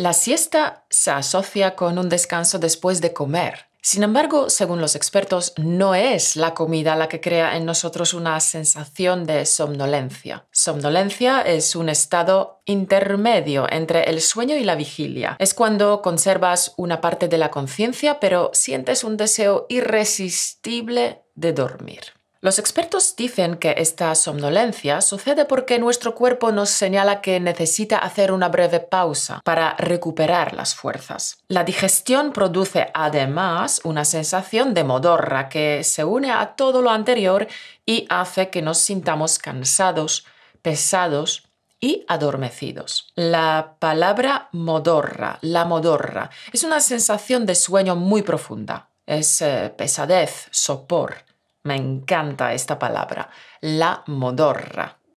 La siesta se asocia con un descanso después de comer. Sin embargo, según los expertos, no es la comida la que crea en nosotros una sensación de somnolencia. Somnolencia es un estado intermedio entre el sueño y la vigilia. Es cuando conservas una parte de la conciencia, pero sientes un deseo irresistible de dormir. Los expertos dicen que esta somnolencia sucede porque nuestro cuerpo nos señala que necesita hacer una breve pausa para recuperar las fuerzas. La digestión produce además una sensación de modorra que se une a todo lo anterior y hace que nos sintamos cansados, pesados y adormecidos. La palabra modorra, la modorra, es una sensación de sueño muy profunda. Es eh, pesadez, sopor. Me encanta esta palabra, la modorra.